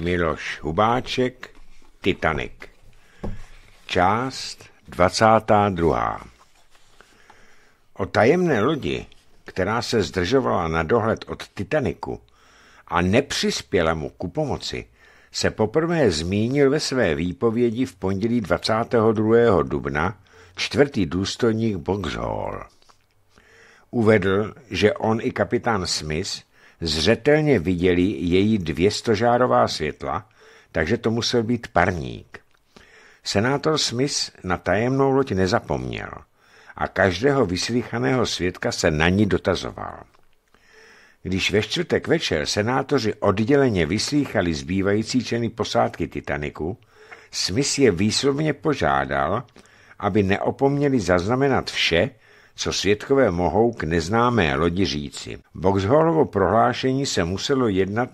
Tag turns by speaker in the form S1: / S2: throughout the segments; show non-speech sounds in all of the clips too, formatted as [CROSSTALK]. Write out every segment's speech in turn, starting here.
S1: Miloš Hubáček, Titanic. Část 22. O tajemné lodi, která se zdržovala na dohled od Titaniku a nepřispěla mu ku pomoci, se poprvé zmínil ve své výpovědi v pondělí 22. dubna čtvrtý důstojník Boxhall. Uvedl, že on i kapitán Smith – zřetelně viděli její dvěstožárová světla, takže to musel být parník. Senátor Smith na tajemnou loď nezapomněl a každého vyslychaného světka se na ní dotazoval. Když ve čtvrtek večer senátoři odděleně vyslýchali zbývající členy posádky Titaniku, Smith je výslovně požádal, aby neopomněli zaznamenat vše, co světkové mohou k neznámé lodi říci. Boxholovo prohlášení se muselo jednat,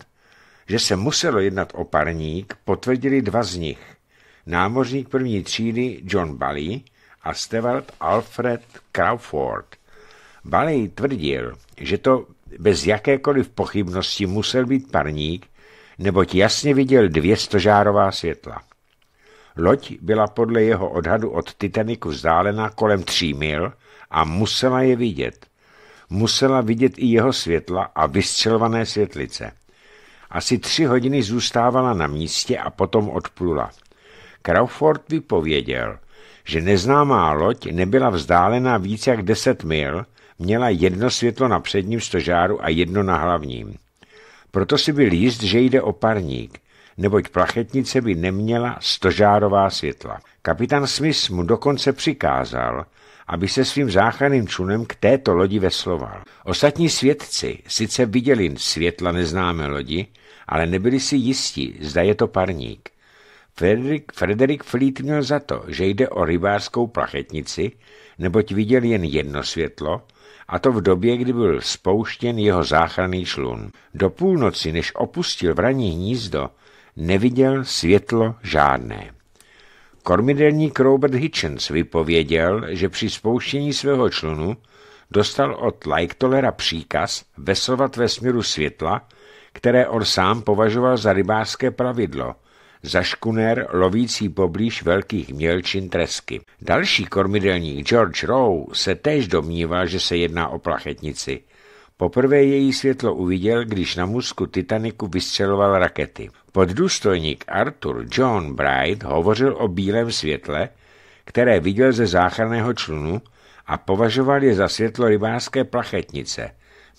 S1: že se muselo jednat o parník, potvrdili dva z nich. Námořník první třídy John Bally a Stewart Alfred Crawford. Bally tvrdil, že to bez jakékoliv pochybnosti musel být parník, neboť jasně viděl dvě stožárová světla. Loď byla podle jeho odhadu od Titaniku vzdálená kolem tří mil a musela je vidět. Musela vidět i jeho světla a vystřelované světlice. Asi tři hodiny zůstávala na místě a potom odplula. Crawford vypověděl, že neznámá loď nebyla vzdálená více jak 10 mil, měla jedno světlo na předním stožáru a jedno na hlavním. Proto si byl jist, že jde o parník, neboť plachetnice by neměla stožárová světla. Kapitán Smith mu dokonce přikázal, aby se svým záchranným člunem k této lodi vesloval. Ostatní svědci sice viděli světla neznámé lodi, ale nebyli si jistí, zda je to parník. Frederick Frederick Fleet měl za to, že jde o rybářskou plachetnici, neboť viděl jen jedno světlo, a to v době, kdy byl spouštěn jeho záchranný člun. Do půlnoci, než opustil vraní hnízdo, neviděl světlo žádné. Kormidelník Robert Hitchens vypověděl, že při spouštění svého člunu dostal od Lightollera příkaz veslovat ve směru světla, které on sám považoval za rybářské pravidlo, za škuner lovící poblíž velkých mělčin tresky. Další kormidelník George Rowe se též domníval, že se jedná o plachetnici – Poprvé její světlo uviděl, když na musku Titaniku vystřeloval rakety. Poddůstojník Arthur John Bright hovořil o bílém světle, které viděl ze záchranného člunu a považoval je za světlo rybářské plachetnice.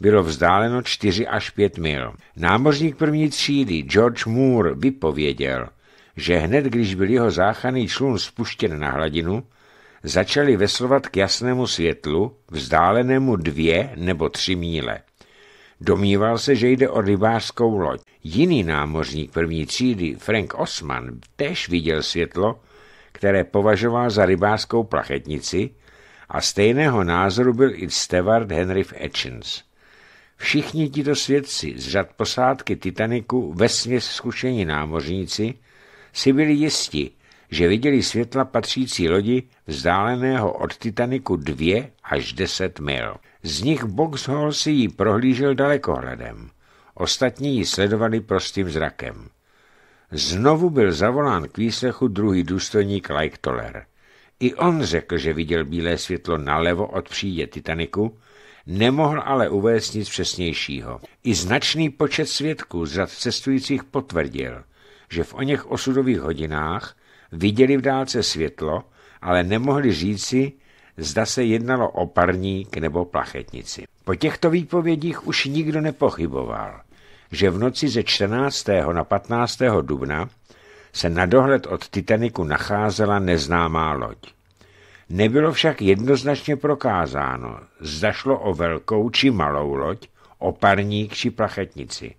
S1: Bylo vzdáleno 4 až 5 mil. Námořník první třídy George Moore vypověděl, že hned když byl jeho záchranný člun spuštěn na hladinu, začali veslovat k jasnému světlu, vzdálenému dvě nebo tři míle. Domníval se, že jde o rybářskou loď. Jiný námořník první třídy, Frank Osman, též viděl světlo, které považoval za rybářskou plachetnici a stejného názoru byl i Stewart Henry Etchins. Všichni tito svědci z řad posádky Titaniku vesměs zkušení námořníci si byli jisti, že viděli světla patřící lodi vzdáleného od Titaniku 2 až 10 mil. Z nich Boxhall si ji prohlížel dalekohledem. Ostatní ji sledovali prostým zrakem. Znovu byl zavolán k výslechu druhý důstojník Toller. I on řekl, že viděl bílé světlo nalevo od přídě Titaniku, nemohl ale uvést nic přesnějšího. I značný počet svědků z řad cestujících potvrdil, že v něch osudových hodinách viděli v dálce světlo, ale nemohli říci, zda se jednalo o parník nebo plachetnici. Po těchto výpovědích už nikdo nepochyboval, že v noci ze 14. na 15. dubna se na dohled od Titaniku nacházela neznámá loď. Nebylo však jednoznačně prokázáno, zda šlo o velkou či malou loď, o parník či plachetnici.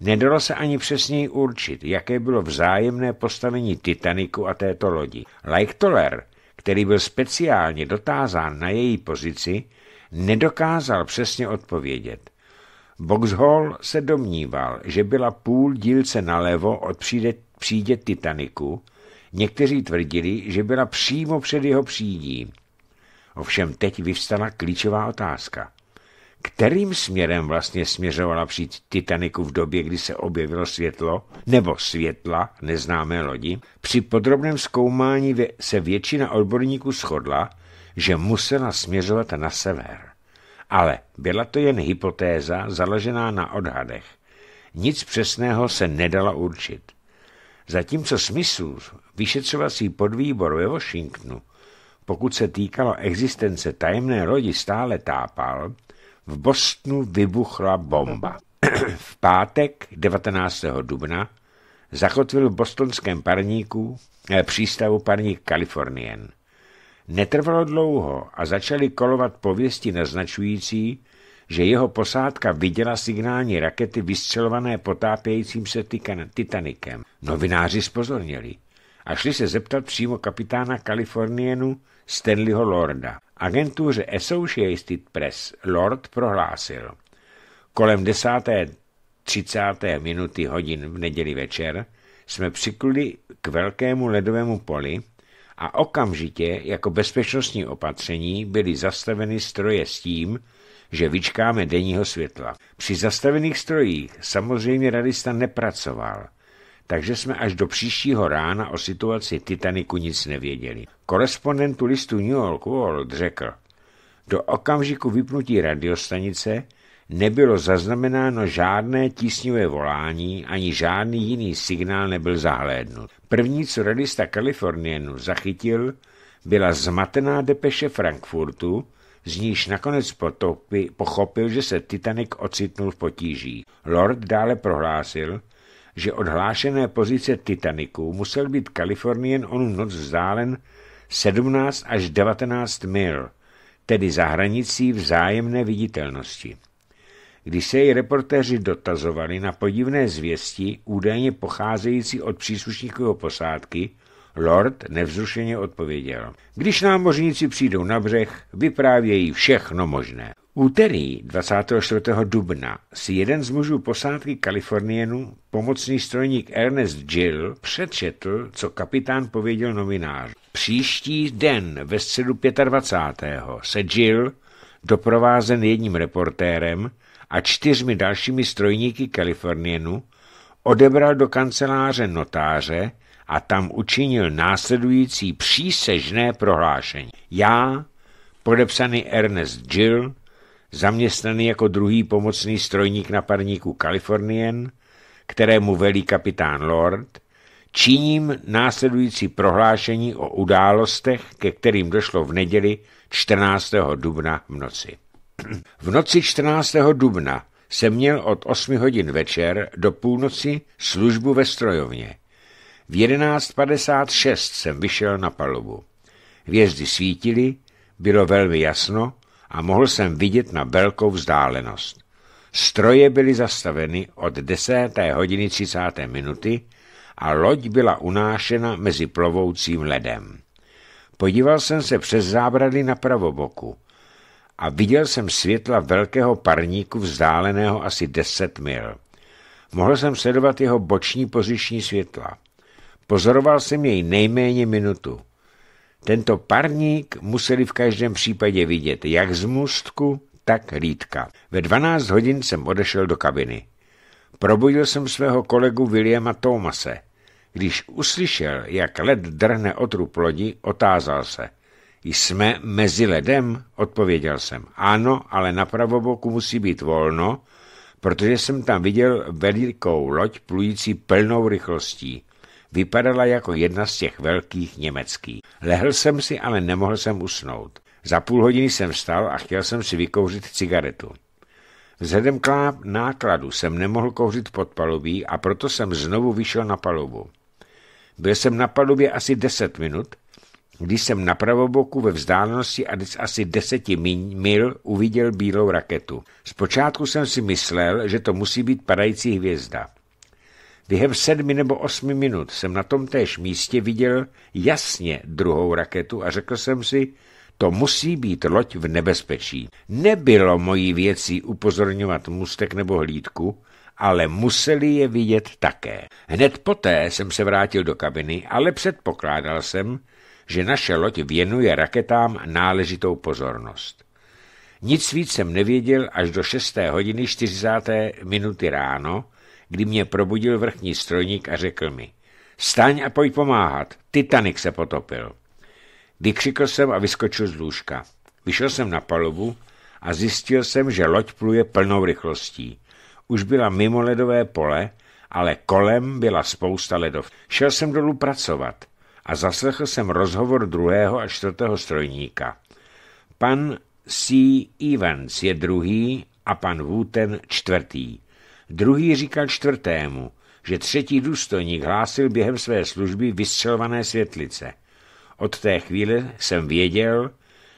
S1: Nedalo se ani přesněji určit, jaké bylo vzájemné postavení Titaniku a této lodi. Leichtoller, který byl speciálně dotázán na její pozici, nedokázal přesně odpovědět. Boxhall se domníval, že byla půl dílce nalevo od přijde, přijde Titaniku, někteří tvrdili, že byla přímo před jeho přídí. Ovšem teď vyvstala klíčová otázka kterým směrem vlastně směřovala přijít Titaniku v době, kdy se objevilo světlo, nebo světla neznámé lodi, při podrobném zkoumání se většina odborníků shodla, že musela směřovat na sever. Ale byla to jen hypotéza založená na odhadech. Nic přesného se nedala určit. Zatímco smysl vyšetřovací podvýbor ve Washingtonu, pokud se týkalo existence tajemné lodi, stále tápal, v Bostonu vybuchla bomba. [CLEARS THROAT] v pátek 19. dubna zakotvil v bostonském parníku eh, přístavu parník Kalifornien. Netrvalo dlouho a začaly kolovat pověsti naznačující, že jeho posádka viděla signální rakety vystřelované potápějícím se Titanikem. Novináři spozornili a šli se zeptat přímo kapitána Kalifornienu Stanleyho Lorda. Agentuře Associated Press Lord prohlásil, kolem 10.30. minuty hodin v neděli večer jsme přikluli k velkému ledovému poli a okamžitě jako bezpečnostní opatření byly zastaveny stroje s tím, že vyčkáme denního světla. Při zastavených strojích samozřejmě radista nepracoval – takže jsme až do příštího rána o situaci Titaniku nic nevěděli. Korespondentu listu New York World řekl, do okamžiku vypnutí radiostanice nebylo zaznamenáno žádné tísňové volání, ani žádný jiný signál nebyl zahlédnut. První, co radista Kalifornienu zachytil, byla zmatená depeše Frankfurtu, z níž nakonec potopy pochopil, že se Titanic ocitnul v potíží. Lord dále prohlásil, že od hlášené pozice Titaniku musel být Kalifornien onu noc vzdálen 17 až 19 mil, tedy za hranicí vzájemné viditelnosti. Když se její reportéři dotazovali na podivné zvěsti, údajně pocházející od příslušníků jeho posádky, Lord nevzrušeně odpověděl. Když námořníci přijdou na břeh, vyprávějí všechno možné. Úterý 24. dubna si jeden z mužů posádky Kalifornienu, pomocný strojník Ernest Jill, přečetl, co kapitán pověděl novinář. Příští den ve středu 25. se Jill, doprovázen jedním reportérem a čtyřmi dalšími strojníky Kalifornienu, odebral do kanceláře notáře a tam učinil následující přísežné prohlášení. Já, podepsaný Ernest Jill, zaměstnaný jako druhý pomocný strojník na parníku Kalifornien, kterému velí kapitán Lord, činím následující prohlášení o událostech, ke kterým došlo v neděli 14. dubna v noci. V noci 14. dubna se měl od 8 hodin večer do půlnoci službu ve strojovně. V 11.56 jsem vyšel na palubu. Hvězdy svítily, bylo velmi jasno a mohl jsem vidět na velkou vzdálenost. Stroje byly zastaveny od 10. hodiny 30. minuty a loď byla unášena mezi plovoucím ledem. Podíval jsem se přes zábradlí na pravoboku a viděl jsem světla velkého parníku vzdáleného asi 10 mil. Mohl jsem sledovat jeho boční poziční světla. Pozoroval jsem jej nejméně minutu. Tento parník museli v každém případě vidět jak z můstku, tak lídka. Ve 12 hodin jsem odešel do kabiny. Probudil jsem svého kolegu Williama Thomase. Když uslyšel, jak led drhne o trup lodi, otázal se. Jsme mezi ledem? Odpověděl jsem. Ano, ale na pravoboku musí být volno, protože jsem tam viděl velikou loď plující plnou rychlostí. Vypadala jako jedna z těch velkých německých. Lehl jsem si, ale nemohl jsem usnout. Za půl hodiny jsem vstal a chtěl jsem si vykouřit cigaretu. Vzhledem k nákladu jsem nemohl kouřit pod palubí a proto jsem znovu vyšel na palubu. Byl jsem na palubě asi 10 minut, když jsem na pravoboku ve vzdálenosti asi deseti mil uviděl bílou raketu. Zpočátku jsem si myslel, že to musí být padající hvězda. Během sedmi nebo osmi minut jsem na tom též místě viděl jasně druhou raketu a řekl jsem si, to musí být loď v nebezpečí. Nebylo mojí věcí upozorňovat mustek nebo hlídku, ale museli je vidět také. Hned poté jsem se vrátil do kabiny, ale předpokládal jsem, že naše loď věnuje raketám náležitou pozornost. Nic víc jsem nevěděl až do 6. hodiny 40. minuty ráno, kdy mě probudil vrchní strojník a řekl mi, staň a pojď pomáhat, Titanic se potopil. Vykřikl jsem a vyskočil z lůžka. Vyšel jsem na palubu a zjistil jsem, že loď pluje plnou rychlostí. Už byla mimo ledové pole, ale kolem byla spousta ledov. Šel jsem dolů pracovat a zaslechl jsem rozhovor druhého a čtvrtého strojníka. Pan C. Evans je druhý a pan Wooten čtvrtý. Druhý říkal čtvrtému, že třetí důstojník hlásil během své služby vystřelované světlice. Od té chvíle jsem věděl,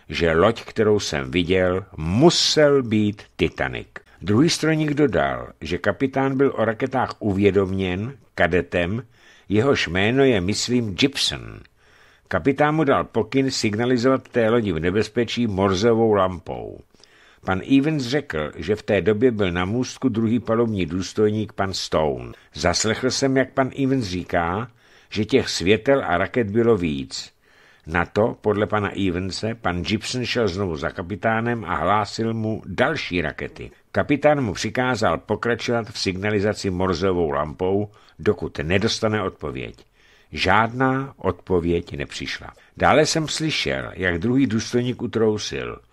S1: že loď, kterou jsem viděl, musel být Titanic. Druhý strojník dodal, že kapitán byl o raketách uvědoměn kadetem, jehož jméno je, myslím, Gibson. Kapitán mu dal pokyn signalizovat té lodi v nebezpečí morzovou lampou. Pan Evans řekl, že v té době byl na můstku druhý palubní důstojník pan Stone. Zaslechl jsem, jak pan Evans říká, že těch světel a raket bylo víc. Na to, podle pana Evense, pan Gibson šel znovu za kapitánem a hlásil mu další rakety. Kapitán mu přikázal pokračovat v signalizaci morzovou lampou, dokud nedostane odpověď. Žádná odpověď nepřišla. Dále jsem slyšel, jak druhý důstojník utrousil –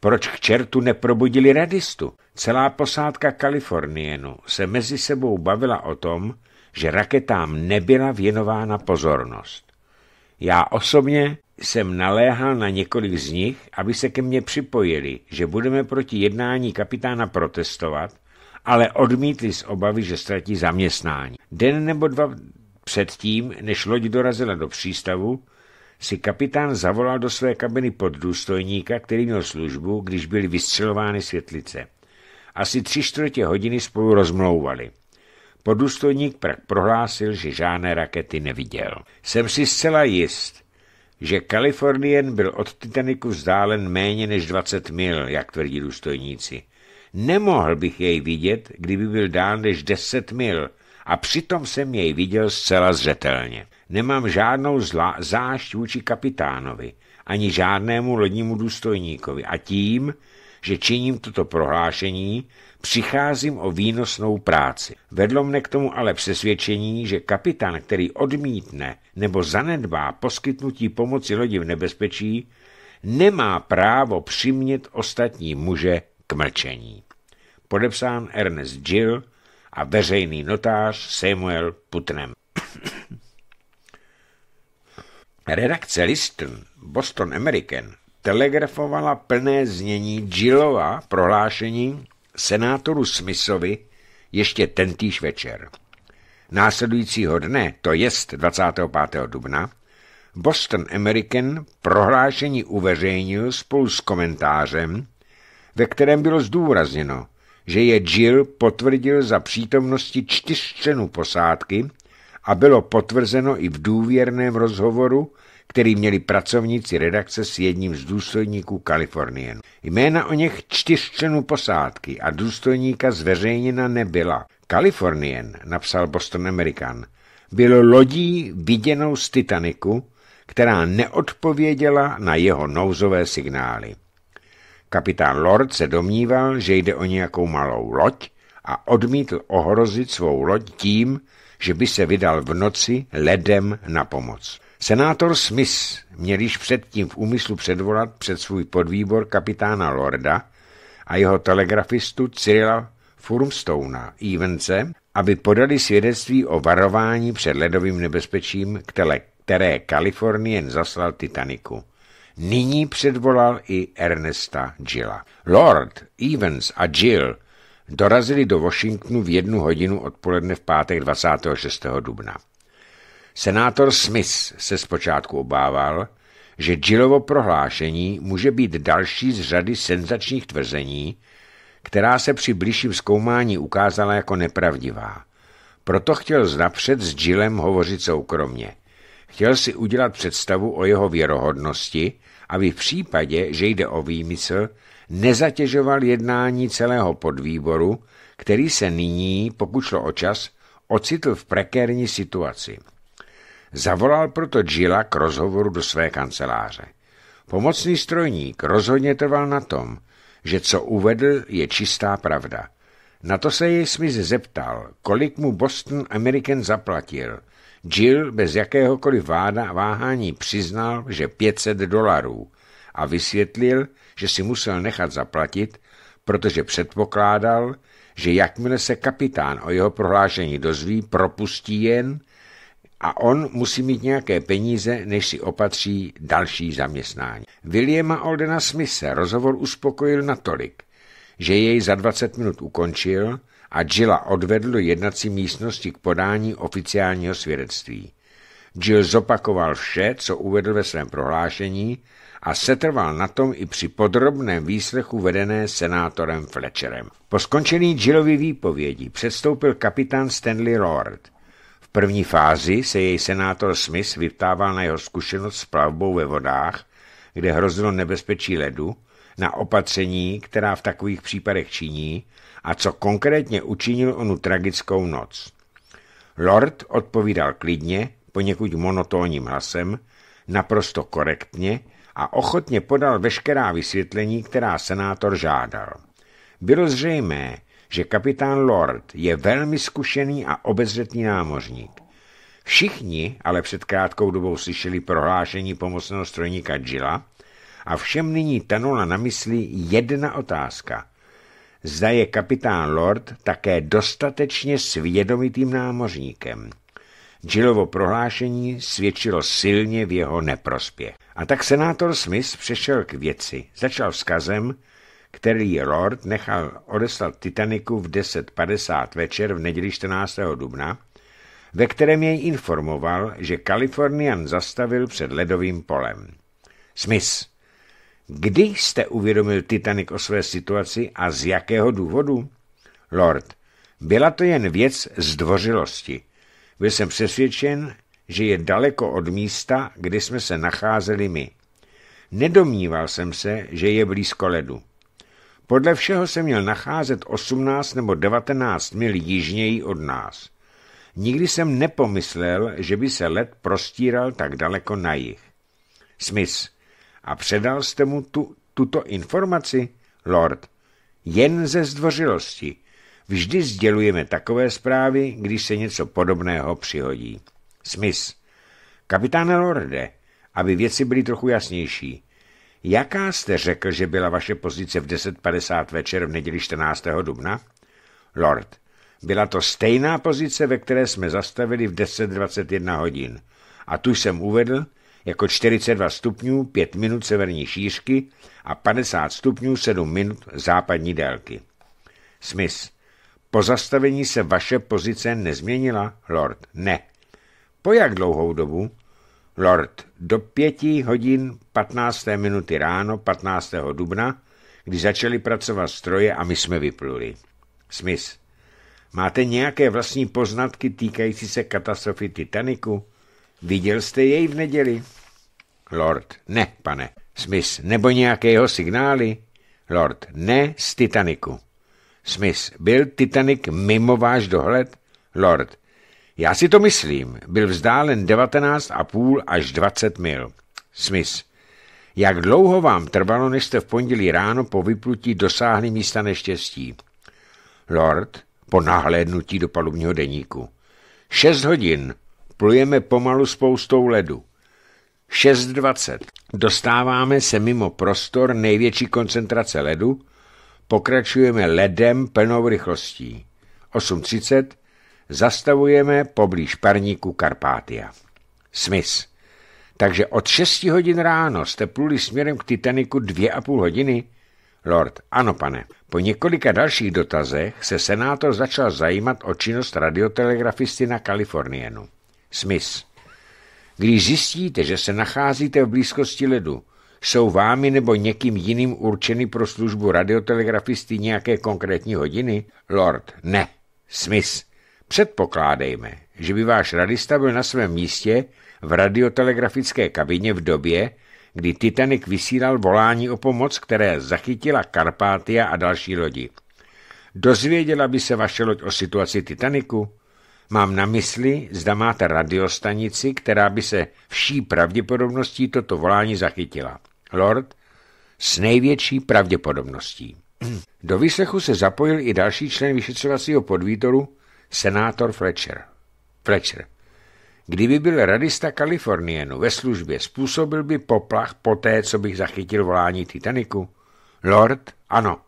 S1: proč k čertu neprobudili radistu? Celá posádka Kalifornienu se mezi sebou bavila o tom, že raketám nebyla věnována pozornost. Já osobně jsem naléhal na několik z nich, aby se ke mně připojili, že budeme proti jednání kapitána protestovat, ale odmítli z obavy, že ztratí zaměstnání. Den nebo dva předtím, než loď dorazila do přístavu, si kapitán zavolal do své kabiny pod důstojníka, který měl službu, když byly vystřelovány světlice. Asi tři čtvrtě hodiny spolu rozmlouvali. Podůstojník prak prohlásil, že žádné rakety neviděl. Jsem si zcela jist, že Kalifornien byl od Titaniku vzdálen méně než 20 mil, jak tvrdí důstojníci. Nemohl bych jej vidět, kdyby byl dál než 10 mil, a přitom jsem jej viděl zcela zřetelně. Nemám žádnou zla, zášť vůči kapitánovi, ani žádnému lodnímu důstojníkovi a tím, že činím toto prohlášení, přicházím o výnosnou práci. Vedlo mne k tomu ale přesvědčení, že kapitán, který odmítne nebo zanedbá poskytnutí pomoci lodi v nebezpečí, nemá právo přimět ostatní muže k mlčení. Podepsán Ernest Gill a veřejný notář Samuel Putnam. Redakce Liston, Boston American, telegrafovala plné znění Jillova prohlášení senátoru Smithovi ještě tentýž večer. Následujícího dne, to jest 25. dubna, Boston American prohlášení uveřejnil spolu s komentářem, ve kterém bylo zdůrazněno, že je Jill potvrdil za přítomnosti čtyř členů posádky, a bylo potvrzeno i v důvěrném rozhovoru, který měli pracovníci redakce s jedním z důstojníků Kalifornien. Jména o něch čtyř členů posádky a důstojníka zveřejněna nebyla. Kalifornien, napsal Boston American, byl lodí viděnou z Titaniku, která neodpověděla na jeho nouzové signály. Kapitán Lord se domníval, že jde o nějakou malou loď a odmítl ohrozit svou loď tím, že by se vydal v noci ledem na pomoc. Senátor Smith měl již předtím v úmyslu předvolat před svůj podvýbor kapitána Lorda a jeho telegrafistu Cyrila Furmstouna Evence, aby podali svědectví o varování před ledovým nebezpečím, které, Kalifornien zaslal Titaniku. Nyní předvolal i Ernesta Gilla. Lord, Evans a Gill dorazili do Washingtonu v jednu hodinu odpoledne v pátek 26. dubna. Senátor Smith se zpočátku obával, že Jillovo prohlášení může být další z řady senzačních tvrzení, která se při blížším zkoumání ukázala jako nepravdivá. Proto chtěl napřed s Jillem hovořit soukromně. Chtěl si udělat představu o jeho věrohodnosti, aby v případě, že jde o výmysl, nezatěžoval jednání celého podvýboru, který se nyní, pokud šlo o čas, ocitl v prekérní situaci. Zavolal proto Gila k rozhovoru do své kanceláře. Pomocný strojník rozhodně trval na tom, že co uvedl, je čistá pravda. Na to se jej Smith zeptal, kolik mu Boston American zaplatil. Jill bez jakéhokoliv váda váhání přiznal, že 500 dolarů a vysvětlil, že si musel nechat zaplatit, protože předpokládal, že jakmile se kapitán o jeho prohlášení dozví, propustí jen a on musí mít nějaké peníze, než si opatří další zaměstnání. Williama Oldena Smise rozhovor uspokojil natolik, že jej za 20 minut ukončil a Jilla odvedl do jednací místnosti k podání oficiálního svědectví. Jill zopakoval vše, co uvedl ve svém prohlášení a setrval na tom i při podrobném výslechu vedené senátorem Fletcherem. Po skončení Jillovy výpovědi předstoupil kapitán Stanley Lord. V první fázi se jej senátor Smith vyptával na jeho zkušenost s plavbou ve vodách, kde hrozilo nebezpečí ledu, na opatření, která v takových případech činí a co konkrétně učinil onu tragickou noc. Lord odpovídal klidně, poněkud monotónním hlasem, naprosto korektně a ochotně podal veškerá vysvětlení, která senátor žádal. Bylo zřejmé, že kapitán Lord je velmi zkušený a obezřetný námořník. Všichni ale před krátkou dobou slyšeli prohlášení pomocného strojníka Gila a všem nyní tanula na mysli jedna otázka. Zda je kapitán Lord také dostatečně svědomitým námořníkem. Jillovo prohlášení svědčilo silně v jeho neprospěch. A tak senátor Smith přešel k věci. Začal vzkazem, který Lord nechal odeslat Titaniku v 10.50 večer v neděli 14. dubna, ve kterém jej informoval, že Kalifornian zastavil před ledovým polem. Smith, kdy jste uvědomil Titanic o své situaci a z jakého důvodu? Lord, byla to jen věc zdvořilosti. Byl jsem přesvědčen, že je daleko od místa, kde jsme se nacházeli my. Nedomníval jsem se, že je blízko ledu. Podle všeho se měl nacházet 18 nebo 19 mil jižněji od nás. Nikdy jsem nepomyslel, že by se led prostíral tak daleko na jih. Smith, a předal jste mu tu, tuto informaci, Lord? Jen ze zdvořilosti. Vždy sdělujeme takové zprávy, když se něco podobného přihodí. Smith. Kapitáne Lorde, aby věci byly trochu jasnější. Jaká jste řekl, že byla vaše pozice v 10.50 večer v neděli 14. dubna? Lord, byla to stejná pozice, ve které jsme zastavili v 10.21 hodin. A tu jsem uvedl jako 42 stupňů 5 minut severní šířky a 50 stupňů 7 minut západní délky. Smysl. Po zastavení se vaše pozice nezměnila, Lord? Ne. Po jak dlouhou dobu? Lord, do pěti hodin 15. minuty ráno 15. dubna, kdy začali pracovat stroje a my jsme vypluli. Smith, máte nějaké vlastní poznatky týkající se katastrofy Titaniku? Viděl jste jej v neděli? Lord, ne, pane. Smith, nebo nějakého signály? Lord, ne z Titaniku. Smith, byl Titanic mimo váš dohled? Lord, já si to myslím, byl vzdálen 19,5 až 20 mil. Smith, jak dlouho vám trvalo, než jste v pondělí ráno po vyplutí dosáhli místa neštěstí? Lord, po nahlédnutí do palubního deníku. Šest hodin, plujeme pomalu spoustou ledu. 6.20. Dostáváme se mimo prostor největší koncentrace ledu, Pokračujeme ledem plnou rychlostí. 8.30 zastavujeme poblíž parníku Karpátia. Smys. Takže od 6 hodin ráno jste pluli směrem k Titaniku dvě a půl hodiny? Lord, ano pane. Po několika dalších dotazech se senátor začal zajímat o činnost radiotelegrafisty na Kalifornienu. Smith. Když zjistíte, že se nacházíte v blízkosti ledu, jsou vámi nebo někým jiným určeny pro službu radiotelegrafisty nějaké konkrétní hodiny? Lord, ne. Smith, předpokládejme, že by váš radista byl na svém místě v radiotelegrafické kabině v době, kdy Titanic vysílal volání o pomoc, které zachytila Karpátia a další lodi. Dozvěděla by se vaše loď o situaci Titaniku? Mám na mysli, zda máte radiostanici, která by se vší pravděpodobností toto volání zachytila. Lord, s největší pravděpodobností. Do výslechu se zapojil i další člen vyšetřovacího podvýtoru, senátor Fletcher. Fletcher. Kdyby byl radista Kalifornienu ve službě, způsobil by poplach poté, co bych zachytil volání Titaniku? Lord, ano.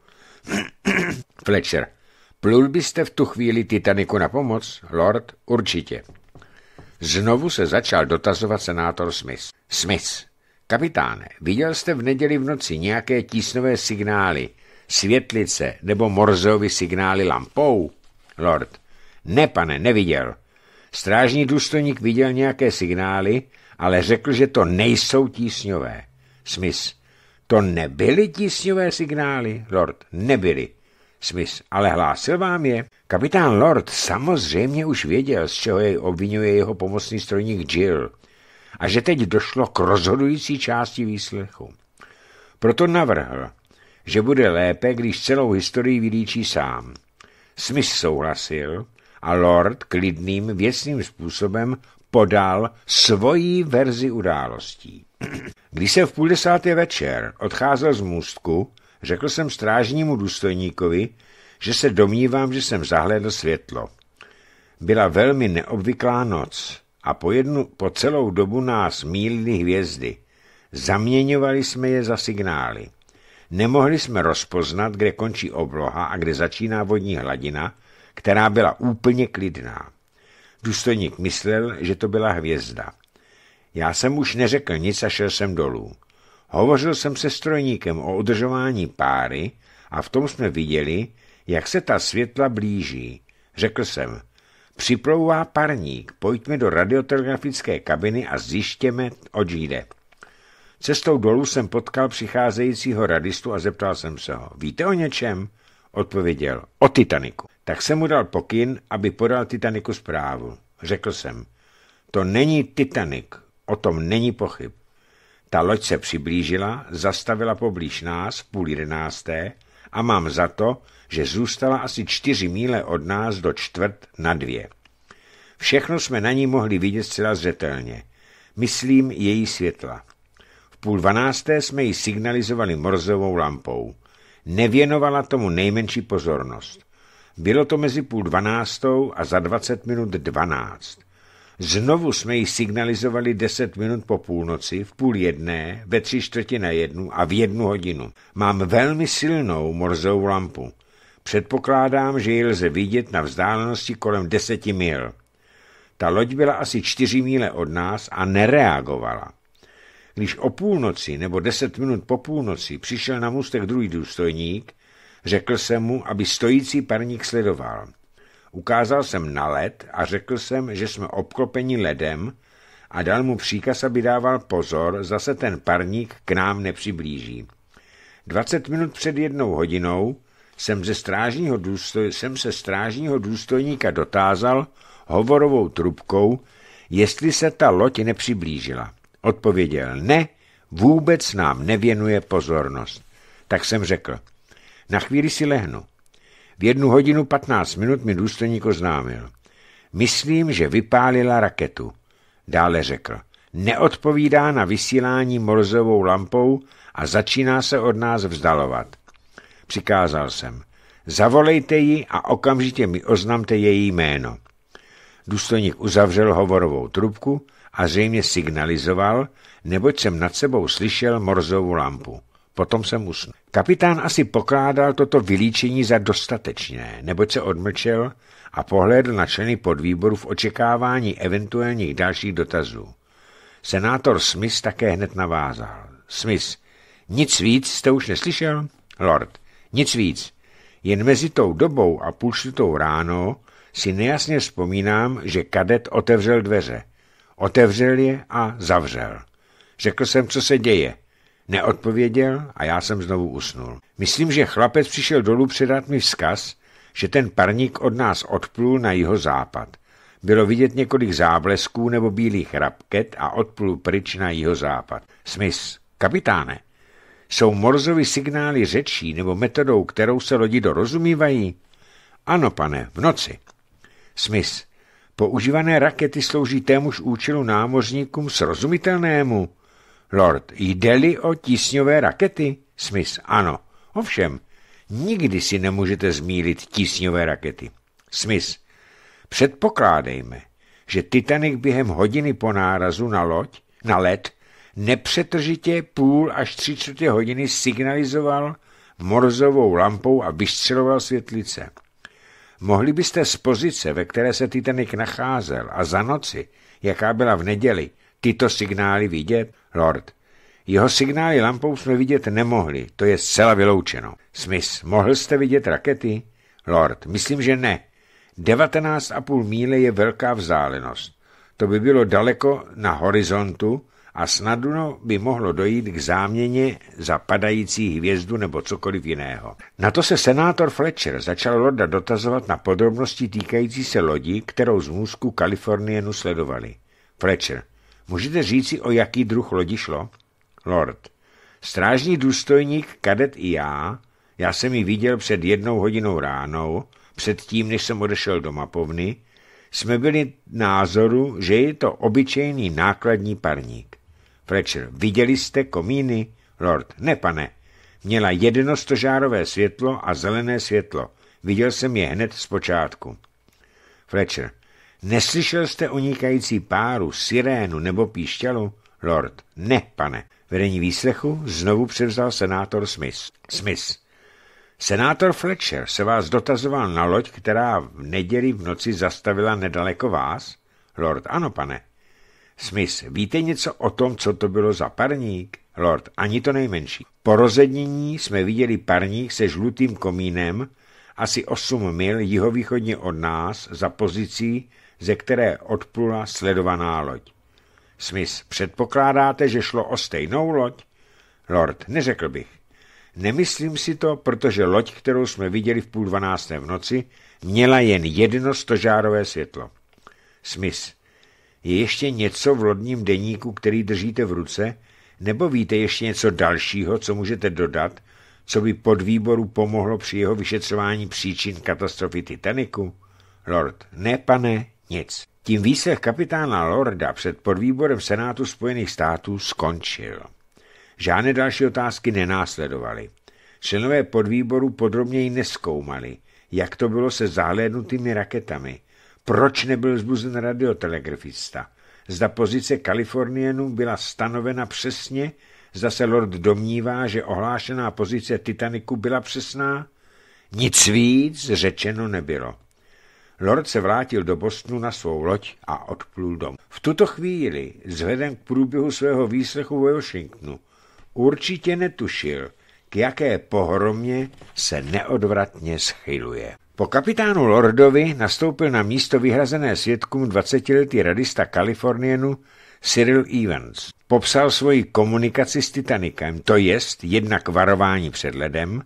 S1: [CLEARS THROAT] Fletcher. Plul byste v tu chvíli Titaniku na pomoc, Lord? Určitě. Znovu se začal dotazovat senátor Smith. Smith, kapitáne, viděl jste v neděli v noci nějaké tísnové signály, světlice nebo morzeovy signály lampou? Lord, ne, pane, neviděl. Strážní důstojník viděl nějaké signály, ale řekl, že to nejsou tísňové. Smith, to nebyly tísňové signály, Lord, nebyly. Smith, ale hlásil vám je? Kapitán Lord samozřejmě už věděl, z čeho jej obvinuje jeho pomocný strojník Jill a že teď došlo k rozhodující části výslechu. Proto navrhl, že bude lépe, když celou historii vylíčí sám. Smith souhlasil a Lord klidným, věcným způsobem podal svoji verzi událostí. [CLEARS THROAT] Když se v půl desáté večer odcházel z můstku, Řekl jsem strážnímu důstojníkovi, že se domnívám, že jsem zahlédl světlo. Byla velmi neobvyklá noc a po, jednu, po celou dobu nás mílily hvězdy. Zaměňovali jsme je za signály. Nemohli jsme rozpoznat, kde končí obloha a kde začíná vodní hladina, která byla úplně klidná. Důstojník myslel, že to byla hvězda. Já jsem už neřekl nic a šel jsem dolů. Hovořil jsem se strojníkem o udržování páry a v tom jsme viděli, jak se ta světla blíží. Řekl jsem, připlouvá parník, pojďme do radiotelegrafické kabiny a zjištěme, oč jde. Cestou dolů jsem potkal přicházejícího radistu a zeptal jsem se ho, víte o něčem? Odpověděl, o Titaniku. Tak jsem mu dal pokyn, aby podal Titaniku zprávu. Řekl jsem, to není Titanik, o tom není pochyb. Ta loď se přiblížila, zastavila poblíž nás v půl jedenácté a mám za to, že zůstala asi čtyři míle od nás do čtvrt na dvě. Všechno jsme na ní mohli vidět zcela zřetelně. Myslím její světla. V půl dvanácté jsme ji signalizovali morzovou lampou. Nevěnovala tomu nejmenší pozornost. Bylo to mezi půl dvanáctou a za dvacet minut dvanáct. Znovu jsme ji signalizovali deset minut po půlnoci, v půl jedné, ve tři čtvrtě na jednu a v jednu hodinu. Mám velmi silnou morzovou lampu. Předpokládám, že ji lze vidět na vzdálenosti kolem deseti mil. Ta loď byla asi čtyři míle od nás a nereagovala. Když o půlnoci nebo deset minut po půlnoci přišel na můstek druhý důstojník, řekl jsem mu, aby stojící parník sledoval – Ukázal jsem na led a řekl jsem, že jsme obklopeni ledem a dal mu příkaz, aby dával pozor, zase ten parník k nám nepřiblíží. 20 minut před jednou hodinou jsem, ze strážního důstoj, jsem se strážního důstojníka dotázal hovorovou trubkou, jestli se ta loď nepřiblížila. Odpověděl, ne, vůbec nám nevěnuje pozornost. Tak jsem řekl, na chvíli si lehnu. V jednu hodinu 15 minut mi důstojník oznámil. Myslím, že vypálila raketu. Dále řekl. Neodpovídá na vysílání morzovou lampou a začíná se od nás vzdalovat. Přikázal jsem. Zavolejte ji a okamžitě mi oznamte její jméno. Důstojník uzavřel hovorovou trubku a zřejmě signalizoval, neboť jsem nad sebou slyšel morzovou lampu. Potom jsem usnul. Kapitán asi pokládal toto vylíčení za dostatečné, neboť se odmlčel a pohlédl na členy podvýboru v očekávání eventuálních dalších dotazů. Senátor Smith také hned navázal. Smith, nic víc jste už neslyšel? Lord, nic víc. Jen mezi tou dobou a půlštutou ráno si nejasně vzpomínám, že kadet otevřel dveře. Otevřel je a zavřel. Řekl jsem, co se děje. Neodpověděl a já jsem znovu usnul. Myslím, že chlapec přišel dolů předat mi vzkaz, že ten parník od nás odplul na jeho západ. Bylo vidět několik záblesků nebo bílých rapket a odplul pryč na jeho západ. Smys, kapitáne, jsou Morzovi signály řečí nebo metodou, kterou se lodi dorozumívají? Ano, pane, v noci. Smys, používané rakety slouží témuž účelu námořníkům srozumitelnému. Lord, jde-li o tísňové rakety? Smith, ano. Ovšem, nikdy si nemůžete zmílit tísňové rakety. Smith, předpokládejme, že Titanic během hodiny po nárazu na loď, na led, nepřetržitě půl až tři čtvrtě hodiny signalizoval morzovou lampou a vystřeloval světlice. Mohli byste z pozice, ve které se Titanic nacházel a za noci, jaká byla v neděli, tyto signály vidět? Lord, jeho signály lampou jsme vidět nemohli, to je zcela vyloučeno. Smith, mohl jste vidět rakety? Lord, myslím, že ne. 19,5 míle je velká vzdálenost. To by bylo daleko na horizontu a snadno by mohlo dojít k záměně za padající hvězdu nebo cokoliv jiného. Na to se senátor Fletcher začal Lorda dotazovat na podrobnosti týkající se lodi, kterou z můzku Kalifornienu sledovali. Fletcher, Můžete říci, o jaký druh lodi šlo? Lord. Strážní důstojník, kadet i já. Já jsem ji viděl před jednou hodinou ránou, předtím, než jsem odešel do mapovny. Jsme byli názoru, že je to obyčejný nákladní parník. Fletcher. Viděli jste komíny? Lord. Ne, pane. Měla jedno stožárové světlo a zelené světlo. Viděl jsem je hned z počátku. Fletcher. Neslyšel jste unikající páru, sirénu nebo píšťalu? Lord, ne, pane. Vedení výslechu znovu převzal senátor Smith. Smith. Senátor Fletcher se vás dotazoval na loď, která v neděli v noci zastavila nedaleko vás? Lord, ano, pane. Smith, víte něco o tom, co to bylo za parník? Lord, ani to nejmenší. Po rozednění jsme viděli parník se žlutým komínem asi 8 mil jihovýchodně od nás za pozicí ze které odplula sledovaná loď. Smith, předpokládáte, že šlo o stejnou loď? Lord, neřekl bych. Nemyslím si to, protože loď, kterou jsme viděli v půl dvanácté v noci, měla jen jedno stožárové světlo. Smith, je ještě něco v lodním deníku, který držíte v ruce, nebo víte ještě něco dalšího, co můžete dodat, co by podvýboru pomohlo při jeho vyšetřování příčin katastrofy Titaniku? Lord, ne, pane, nic. Tím výslech kapitána Lorda před podvýborem Senátu Spojených států skončil. Žádné další otázky nenásledovaly. Členové podvýboru podrobněji neskoumali, jak to bylo se zahlédnutými raketami, proč nebyl zbuzen radiotelegrafista, zda pozice Kalifornienu byla stanovena přesně, zda se Lord domnívá, že ohlášená pozice Titaniku byla přesná, nic víc řečeno nebylo. Lord se vrátil do Bostonu na svou loď a odplul domů. V tuto chvíli, vzhledem k průběhu svého výslechu ve Washingtonu, určitě netušil, k jaké pohromě se neodvratně schyluje. Po kapitánu Lordovi nastoupil na místo vyhrazené svědkům 20-letý radista Kalifornienu Cyril Evans. Popsal svoji komunikaci s Titanikem, to jest jednak varování před ledem,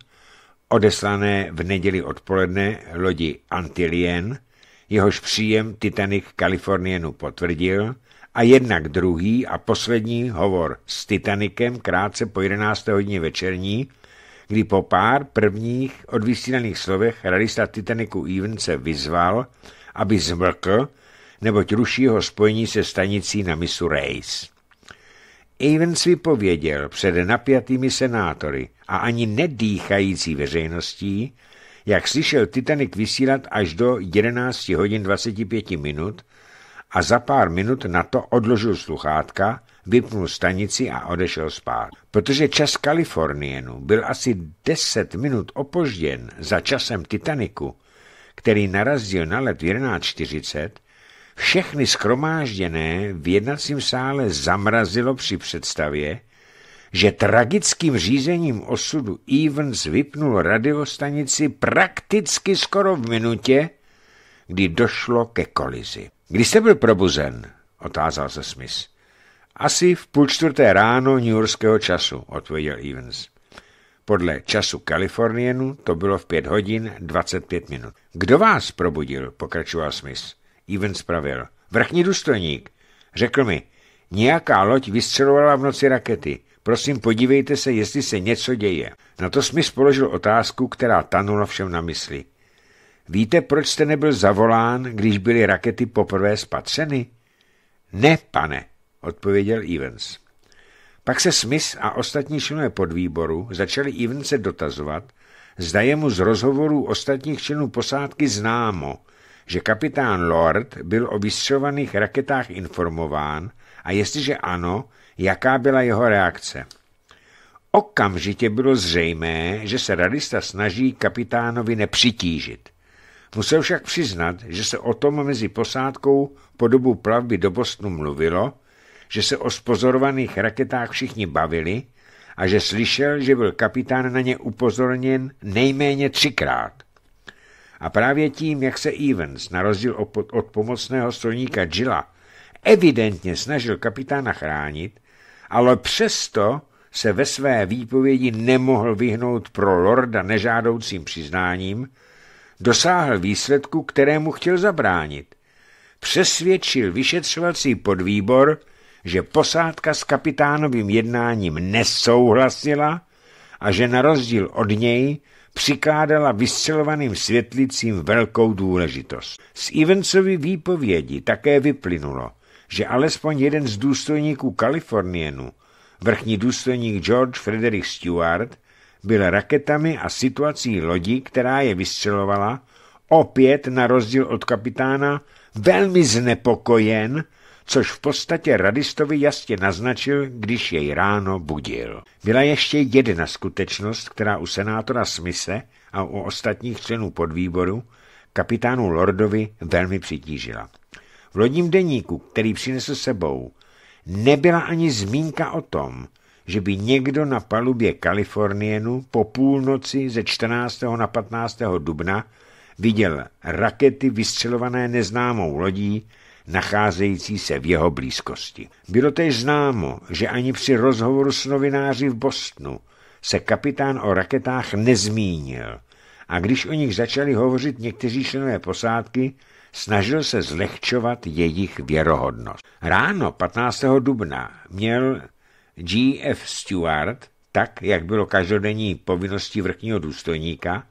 S1: odeslané v neděli odpoledne lodi Antilien, jehož příjem Titanic Kalifornienu potvrdil, a jednak druhý a poslední hovor s Titanikem krátce po 11. hodině večerní, kdy po pár prvních odvysílaných slovech realista Titaniku Evense vyzval, aby zmlkl, neboť ruší jeho spojení se stanicí na misu Race. Evans vypověděl před napjatými senátory a ani nedýchající veřejností, jak slyšel Titanic vysílat až do 11 hodin 25 minut a za pár minut na to odložil sluchátka, vypnul stanici a odešel spát. Protože čas Kalifornienu byl asi 10 minut opožděn za časem Titaniku, který narazil na let 11.40, všechny skromážděné v jednacím sále zamrazilo při představě, že tragickým řízením osudu Evans vypnul radiostanici prakticky skoro v minutě, kdy došlo ke kolizi. Kdy jste byl probuzen? otázal se Smith. Asi v půl čtvrté ráno Yorkského času, odpověděl Evans. Podle času Kalifornienu to bylo v pět hodin 25 minut. Kdo vás probudil? pokračoval Smith. Even spravil. Vrchní důstojník. Řekl mi, nějaká loď vystřelovala v noci rakety. Prosím, podívejte se, jestli se něco děje. Na to jsi mi spoložil otázku, která tanula všem na mysli. Víte, proč jste nebyl zavolán, když byly rakety poprvé spatřeny? Ne, pane, odpověděl Evans. Pak se Smith a ostatní členové podvýboru začali Evanse dotazovat, zda je mu z rozhovorů ostatních členů posádky známo, že kapitán Lord byl o vystřelovaných raketách informován a jestliže ano, jaká byla jeho reakce. Okamžitě bylo zřejmé, že se radista snaží kapitánovi nepřitížit. Musel však přiznat, že se o tom mezi posádkou po dobu plavby do Bostonu mluvilo, že se o spozorovaných raketách všichni bavili a že slyšel, že byl kapitán na ně upozorněn nejméně třikrát. A právě tím, jak se Evans, na rozdíl od pomocného stolníka Jilla, evidentně snažil kapitána chránit, ale přesto se ve své výpovědi nemohl vyhnout pro lorda nežádoucím přiznáním, dosáhl výsledku, kterému chtěl zabránit. Přesvědčil vyšetřovací podvýbor, že posádka s kapitánovým jednáním nesouhlasila a že na rozdíl od něj přikládala vystřelovaným světlicím velkou důležitost. Z Evansovy výpovědi také vyplynulo, že alespoň jeden z důstojníků Kalifornienu, vrchní důstojník George Frederick Stewart, byl raketami a situací lodi, která je vystřelovala, opět na rozdíl od kapitána velmi znepokojen což v podstatě radistovi jasně naznačil, když jej ráno budil. Byla ještě jedna skutečnost, která u senátora Smise a u ostatních členů podvýboru kapitánu Lordovi velmi přitížila. V lodním deníku, který přinesl sebou, nebyla ani zmínka o tom, že by někdo na palubě Kalifornienu po půlnoci ze 14. na 15. dubna viděl rakety vystřelované neznámou lodí nacházející se v jeho blízkosti. Bylo též známo, že ani při rozhovoru s novináři v Bostonu se kapitán o raketách nezmínil a když o nich začali hovořit někteří členové posádky, snažil se zlehčovat jejich věrohodnost. Ráno 15. dubna měl G.F. Stewart, tak jak bylo každodenní povinností vrchního důstojníka,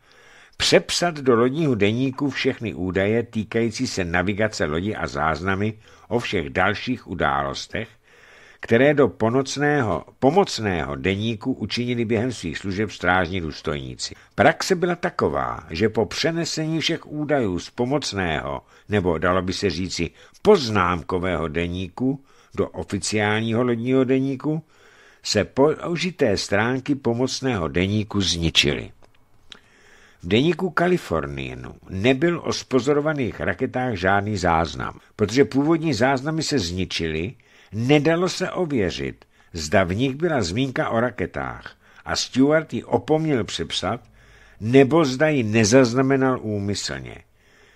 S1: přepsat do lodního deníku všechny údaje týkající se navigace lodi a záznamy o všech dalších událostech, které do ponocného, pomocného deníku učinili během svých služeb strážní důstojníci. Praxe byla taková, že po přenesení všech údajů z pomocného, nebo dalo by se říci poznámkového deníku do oficiálního lodního deníku, se použité stránky pomocného deníku zničily. V deníku Kalifornienu nebyl o spozorovaných raketách žádný záznam, protože původní záznamy se zničily, nedalo se ověřit, zda v nich byla zmínka o raketách a Stewart ji opomněl přepsat, nebo zda ji nezaznamenal úmyslně.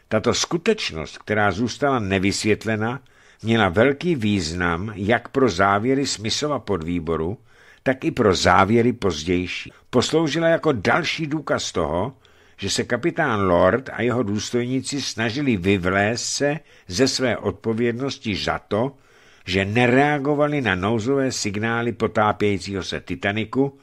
S1: Tato skutečnost, která zůstala nevysvětlena, měla velký význam jak pro závěry Smysova podvýboru, tak i pro závěry pozdější. Posloužila jako další důkaz toho, že se kapitán Lord a jeho důstojníci snažili vyvlézt se ze své odpovědnosti za to, že nereagovali na nouzové signály potápějícího se Titaniku,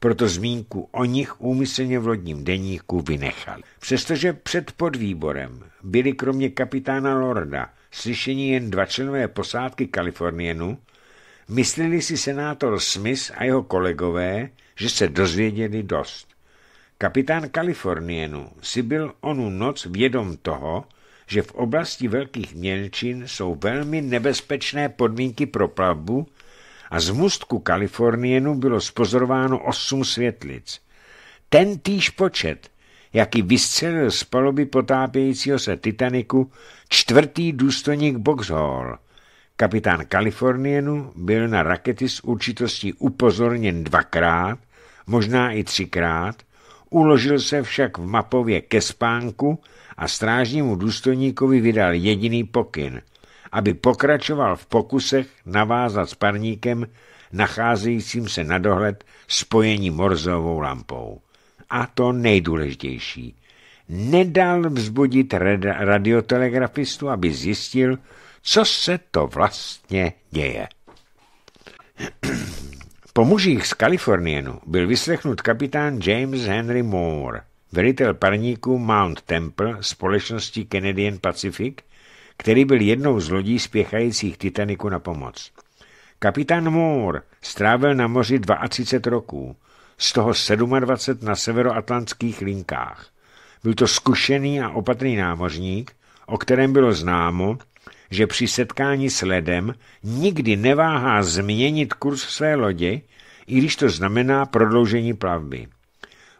S1: proto zmínku o nich úmyslně v lodním deníku vynechal. Přestože před podvýborem byli kromě kapitána Lorda slyšení jen dva členové posádky Kalifornienu, myslili si senátor Smith a jeho kolegové, že se dozvěděli dost. Kapitán Kalifornienu si byl onu noc vědom toho, že v oblasti velkých mělčin jsou velmi nebezpečné podmínky pro plavbu a z mustku Kalifornienu bylo spozorováno osm světlic. Ten týž počet, jaký vystřelil z paloby potápějícího se Titaniku čtvrtý důstojník Boxhall. Kapitán Kalifornienu byl na rakety s určitostí upozorněn dvakrát, možná i třikrát, Uložil se však v mapově ke spánku a strážnímu důstojníkovi vydal jediný pokyn, aby pokračoval v pokusech navázat s parníkem nacházejícím se na dohled spojení morzovou lampou. A to nejdůležitější. Nedal vzbudit radiotelegrafistu, aby zjistil, co se to vlastně děje. Po mužích z Kalifornienu byl vyslechnut kapitán James Henry Moore, velitel parníku Mount Temple společnosti Canadian Pacific, který byl jednou z lodí spěchajících Titaniku na pomoc. Kapitán Moore strávil na moři 32 roků, z toho 27 na severoatlantských linkách. Byl to zkušený a opatrný námořník, o kterém bylo známo, že při setkání s ledem nikdy neváhá změnit kurz své lodi, i když to znamená prodloužení plavby.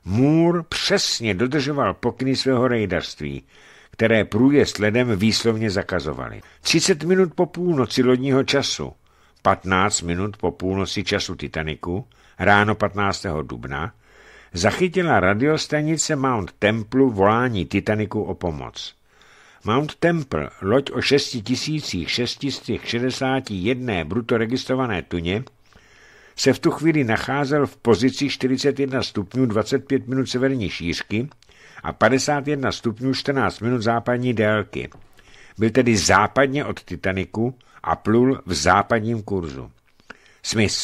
S1: Můr přesně dodržoval pokyny svého rejdarství, které průjezd ledem výslovně zakazovaly. 30 minut po půlnoci lodního času, 15 minut po půlnoci času Titaniku, ráno 15. dubna, zachytila radiostanice Mount Temple volání Titaniku o pomoc. Mount Temple, loď o 6661 bruto registrované tuně, se v tu chvíli nacházel v pozici 41 stupňů 25 minut severní šířky a 51 stupňů 14 minut západní délky. Byl tedy západně od Titaniku a plul v západním kurzu. Smith,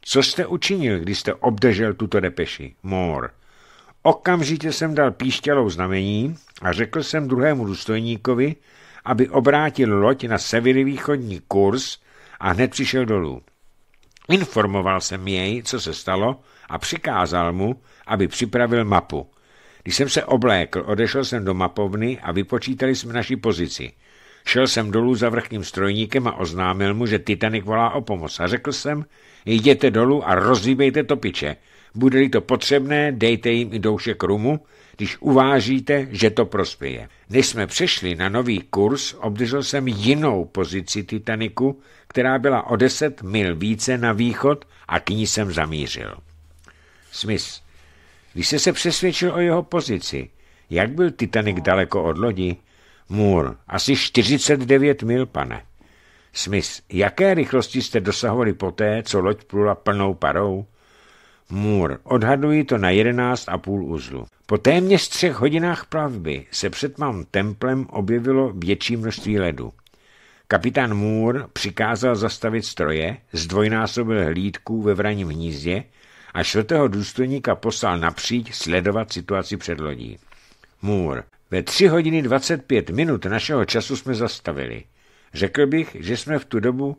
S1: co jste učinil, když jste obdržel tuto depeši? Moore. Okamžitě jsem dal píštělou znamení a řekl jsem druhému důstojníkovi, aby obrátil loď na severovýchodní kurz a hned přišel dolů. Informoval jsem jej, co se stalo a přikázal mu, aby připravil mapu. Když jsem se oblékl, odešel jsem do mapovny a vypočítali jsme naši pozici. Šel jsem dolů za vrchním strojníkem a oznámil mu, že Titanic volá o pomoc. A řekl jsem, jděte dolů a rozhýbejte topiče. Bude-li to potřebné, dejte jim i doušek rumu když uvážíte, že to prospěje. Než jsme přešli na nový kurz, obdržel jsem jinou pozici Titaniku, která byla o 10 mil více na východ a k ní jsem zamířil. Smith, když se se přesvědčil o jeho pozici, jak byl Titanic daleko od lodi? Můr, asi 49 mil, pane. Smith, jaké rychlosti jste dosahovali poté, co loď plula plnou parou? Můr. Odhaduji to na 11,5 uzlu. Po téměř třech hodinách plavby se před mám templem objevilo větší množství ledu. Kapitán Můr přikázal zastavit stroje, zdvojnásobil hlídku ve vraním hnízdě a čtvrtého důstojníka poslal napříč sledovat situaci před lodí. Můr, ve 3 hodiny 25 minut našeho času jsme zastavili. Řekl bych, že jsme v tu dobu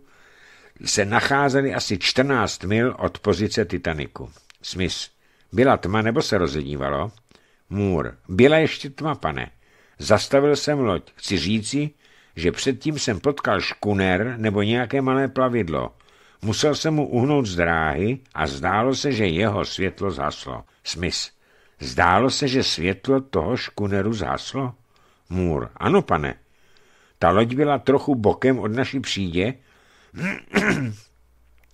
S1: se nacházely asi 14 mil od pozice Titaniku. Smith. Byla tma nebo se rozedívalo? Můr. Byla ještě tma, pane. Zastavil jsem loď. Chci říci, že předtím jsem potkal škuner nebo nějaké malé plavidlo. Musel jsem mu uhnout z dráhy a zdálo se, že jeho světlo zhaslo. Smith. Zdálo se, že světlo toho škuneru zhaslo? Můr. Ano, pane. Ta loď byla trochu bokem od naší přídě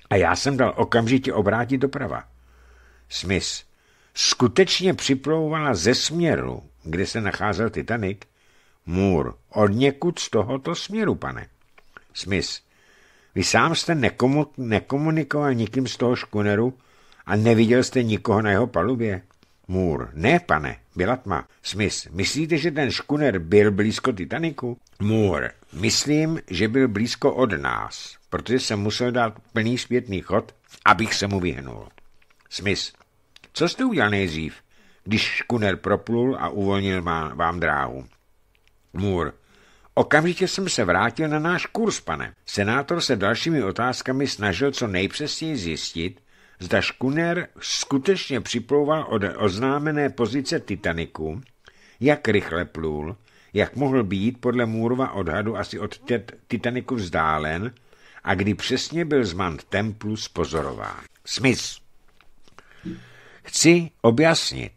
S1: a já jsem dal okamžitě obrátit doprava. Smith skutečně připlouvala ze směru, kde se nacházel Titanic, Můr, od někud z tohoto směru, pane. Smith, vy sám jste nekomu, nekomunikoval nikým z toho škuneru a neviděl jste nikoho na jeho palubě? Můr, ne, pane, byla tma. Smith, myslíte, že ten škuner byl blízko Titaniku? Moore. Myslím, že byl blízko od nás, protože jsem musel dát plný zpětný chod, abych se mu vyhnul. Smith. Co jste udělal nejdřív, když škuner proplul a uvolnil vám, dráhu? Moore. Okamžitě jsem se vrátil na náš kurz, pane. Senátor se dalšími otázkami snažil co nejpřesněji zjistit, zda škuner skutečně připlouval od oznámené pozice Titaniku, jak rychle plul, jak mohl být podle Můrova odhadu asi od Titaniku vzdálen a kdy přesně byl z Mount Templu spozorován. Smith. Chci objasnit.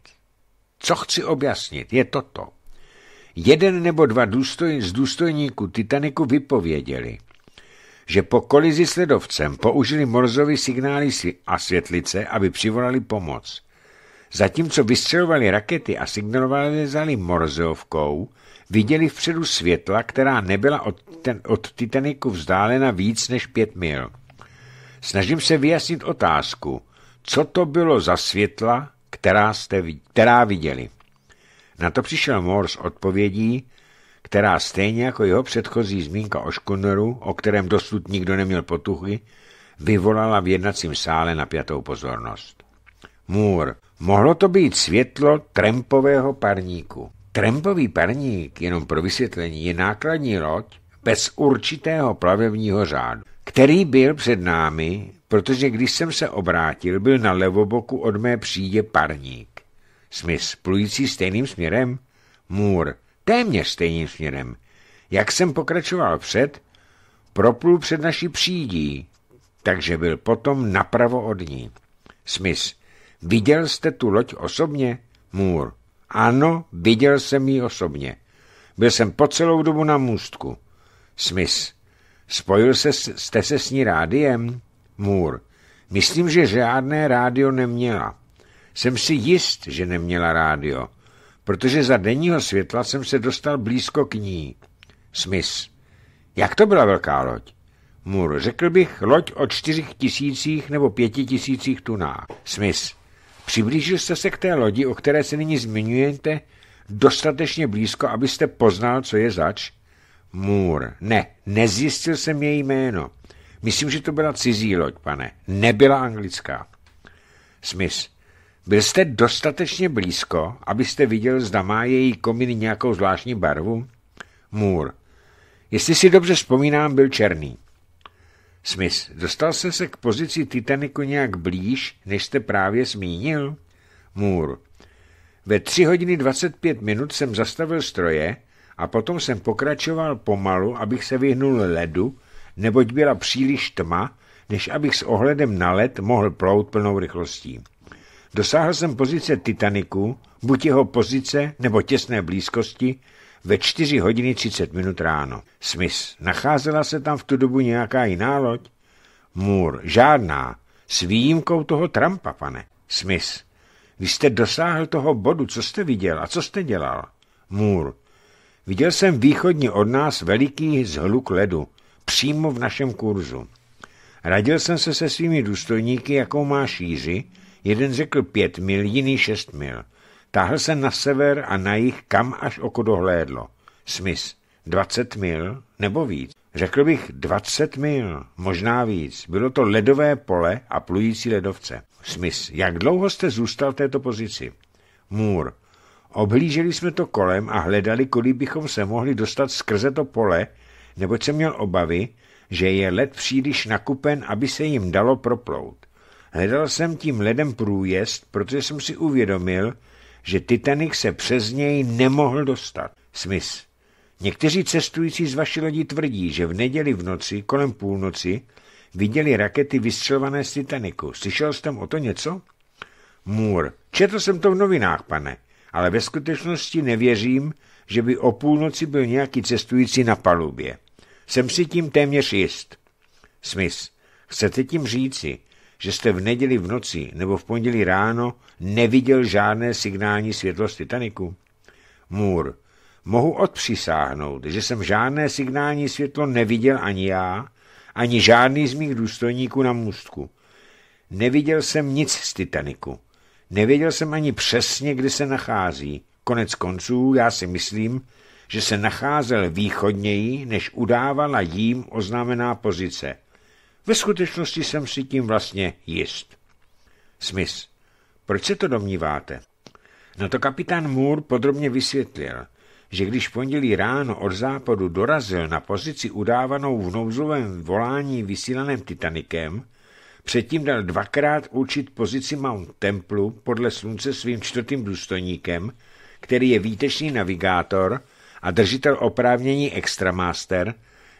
S1: Co chci objasnit, je toto. Jeden nebo dva důstoj, z důstojníků Titaniku vypověděli, že po kolizi s ledovcem použili Morzovi signály a světlice, aby přivolali pomoc. Zatímco vystřelovali rakety a signalovali morzovkou viděli vpředu světla, která nebyla od, ten, od Titaniku vzdálena víc než pět mil. Snažím se vyjasnit otázku, co to bylo za světla, která, jste, která viděli. Na to přišel Morse odpovědí, která stejně jako jeho předchozí zmínka o škunoru, o kterém dosud nikdo neměl potuchy, vyvolala v jednacím sále napjatou pozornost. Můr, mohlo to být světlo trempového parníku. Trampový parník, jenom pro vysvětlení, je nákladní loď bez určitého plavebního řádu, který byl před námi, protože když jsem se obrátil, byl na levoboku od mé přídě parník. Smys, plující stejným směrem, Můr, téměř stejným směrem. Jak jsem pokračoval před, proplul před naší přídí, takže byl potom napravo od ní. Smys, viděl jste tu loď osobně? Můr, ano, viděl jsem ji osobně. Byl jsem po celou dobu na můstku. Smith. Spojil se, jste se s ní rádiem? Moore. Myslím, že žádné rádio neměla. Jsem si jist, že neměla rádio, protože za denního světla jsem se dostal blízko k ní. Smith. Jak to byla velká loď? Moore. Řekl bych loď o čtyřech tisících nebo pěti tisících tunách. Smith. Přiblížil jste se k té lodi, o které se nyní zmiňujete, dostatečně blízko, abyste poznal, co je zač? Můr. Ne, nezjistil jsem její jméno. Myslím, že to byla cizí loď, pane. Nebyla anglická. Smith. Byl jste dostatečně blízko, abyste viděl, zda má její komín nějakou zvláštní barvu? Můr. Jestli si dobře vzpomínám, byl černý. Smith, dostal jste se k pozici Titaniku nějak blíž, než jste právě zmínil? Můr. Ve 3 hodiny 25 minut jsem zastavil stroje a potom jsem pokračoval pomalu, abych se vyhnul ledu, neboť byla příliš tma, než abych s ohledem na led mohl plout plnou rychlostí. Dosáhl jsem pozice Titaniku, buď jeho pozice nebo těsné blízkosti, ve 4 hodiny 30 minut ráno. Smith, nacházela se tam v tu dobu nějaká jiná loď? Moore, žádná, s výjimkou toho Trumpa, pane. Smith, vy jste dosáhl toho bodu, co jste viděl a co jste dělal? Moore, viděl jsem východně od nás veliký zhluk ledu, přímo v našem kurzu. Radil jsem se se svými důstojníky, jakou má šíři, jeden řekl pět mil, jiný šest mil. Táhl se na sever a na jich kam až oko dohlédlo. Smys. 20 mil nebo víc. Řekl bych 20 mil, možná víc. Bylo to ledové pole a plující ledovce. Smys, jak dlouho jste zůstal v této pozici? Můr. obhlíželi jsme to kolem a hledali, kolik bychom se mohli dostat skrze to pole, neboť jsem měl obavy, že je led příliš nakupen, aby se jim dalo proplout. Hledal jsem tím ledem průjezd, protože jsem si uvědomil, že Titanic se přes něj nemohl dostat. Smith. Někteří cestující z vaší lodi tvrdí, že v neděli v noci, kolem půlnoci, viděli rakety vystřelované z Titaniku. Slyšel jste o to něco? Můr, Četl jsem to v novinách, pane, ale ve skutečnosti nevěřím, že by o půlnoci byl nějaký cestující na palubě. Jsem si tím téměř jist. Smith. Chcete tím říci, že jste v neděli v noci nebo v pondělí ráno neviděl žádné signální světlo z Titaniku? Můr. Mohu odpřisáhnout, že jsem žádné signální světlo neviděl ani já, ani žádný z mých důstojníků na můstku. Neviděl jsem nic z Titaniku. Nevěděl jsem ani přesně, kde se nachází. Konec konců, já si myslím, že se nacházel východněji, než udávala jím oznámená pozice – ve skutečnosti jsem si tím vlastně jist. Smith, proč se to domníváte? No to kapitán Moore podrobně vysvětlil, že když pondělí ráno od západu dorazil na pozici udávanou v nouzovém volání vysílaném Titanikem, předtím dal dvakrát určit pozici Mount Templu podle slunce svým čtvrtým důstojníkem, který je výtečný navigátor a držitel oprávnění Extramaster,